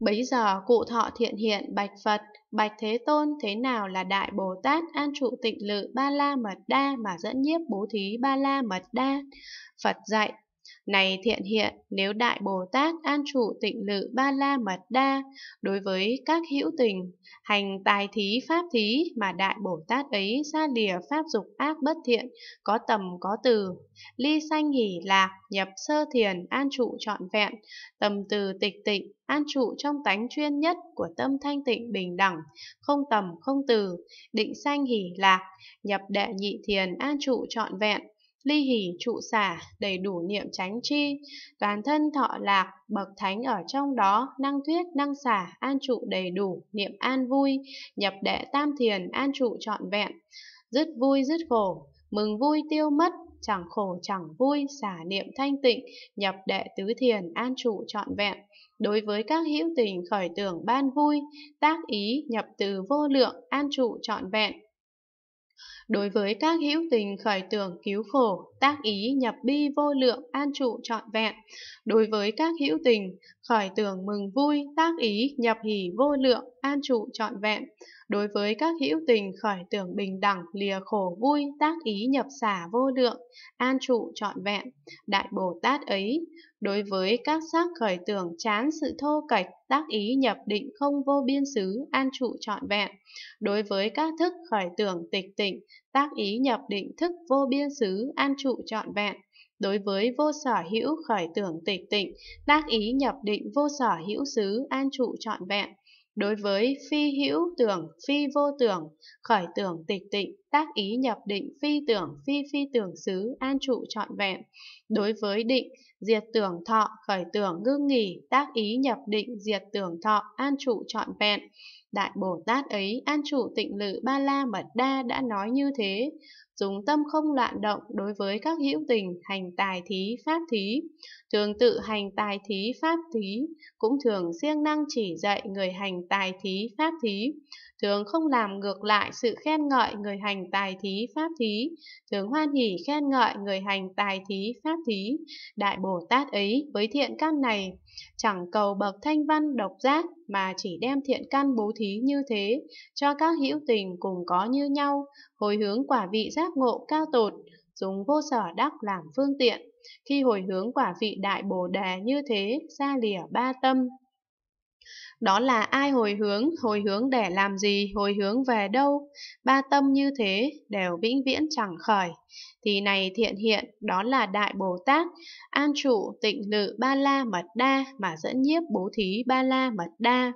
Bấy giờ cụ thọ thiện hiện bạch Phật, bạch Thế Tôn thế nào là Đại Bồ Tát An trụ tịnh lự Ba La Mật Đa mà dẫn nhiếp bố thí Ba La Mật Đa. Phật dạy này thiện hiện, nếu Đại Bồ Tát an trụ tịnh lự ba la mật đa, đối với các hữu tình, hành tài thí pháp thí mà Đại Bồ Tát ấy xa lìa pháp dục ác bất thiện, có tầm có từ, ly sanh hỷ lạc, nhập sơ thiền an trụ trọn vẹn, tầm từ tịch tịnh, an trụ trong tánh chuyên nhất của tâm thanh tịnh bình đẳng, không tầm không từ, định sanh hỷ lạc, nhập đệ nhị thiền an trụ trọn vẹn, ly hỉ trụ xả, đầy đủ niệm tránh chi toàn thân thọ lạc, bậc thánh ở trong đó, năng thuyết, năng xả, an trụ đầy đủ, niệm an vui, nhập đệ tam thiền, an trụ trọn vẹn, dứt vui dứt khổ, mừng vui tiêu mất, chẳng khổ chẳng vui, xả niệm thanh tịnh, nhập đệ tứ thiền, an trụ trọn vẹn. Đối với các hữu tình khởi tưởng ban vui, tác ý nhập từ vô lượng, an trụ trọn vẹn, Đối với các hữu tình khởi tưởng cứu khổ, tác ý nhập bi vô lượng an trụ trọn vẹn. Đối với các hữu tình khởi tưởng mừng vui, tác ý nhập hỷ vô lượng an trụ trọn vẹn đối với các hữu tình khởi tưởng bình đẳng lìa khổ vui tác ý nhập xả vô lượng an trụ trọn vẹn đại bồ tát ấy đối với các giác khởi tưởng chán sự thô kệch tác ý nhập định không vô biên xứ an trụ trọn vẹn đối với các thức khởi tưởng tịch tịnh tác ý nhập định thức vô biên xứ an trụ trọn vẹn đối với vô sở hữu khởi tưởng tịch tịnh tác ý nhập định vô sở hữu xứ an trụ trọn vẹn Đối với phi hữu tưởng, phi vô tưởng, khởi tưởng tịch tịnh, tác ý nhập định, phi tưởng, phi phi tưởng xứ, an trụ trọn vẹn. Đối với định, diệt tưởng thọ, khởi tưởng ngưng nghỉ, tác ý nhập định, diệt tưởng thọ, an trụ trọn vẹn. Đại Bồ Tát ấy an trụ tịnh lự Ba La Mật Đa đã nói như thế, dùng tâm không loạn động đối với các hữu tình hành tài thí pháp thí, thường tự hành tài thí pháp thí, cũng thường siêng năng chỉ dạy người hành tài thí pháp thí, thường không làm ngược lại sự khen ngợi người hành tài thí pháp thí, thường hoan hỉ khen ngợi người hành tài thí pháp thí, đại Bồ Tát ấy với thiện căn này, chẳng cầu bậc thanh văn độc giác mà chỉ đem thiện căn bố thí như thế, cho các hữu tình cùng có như nhau, hồi hướng quả vị giác ngộ cao tột, dùng vô sở đắc làm phương tiện, khi hồi hướng quả vị đại bồ đề như thế, xa lìa ba tâm đó là ai hồi hướng, hồi hướng để làm gì, hồi hướng về đâu. Ba tâm như thế đều vĩnh viễn chẳng khởi. Thì này thiện hiện, đó là Đại Bồ Tát, an trụ tịnh lự ba la mật đa mà dẫn nhiếp bố thí ba la mật đa.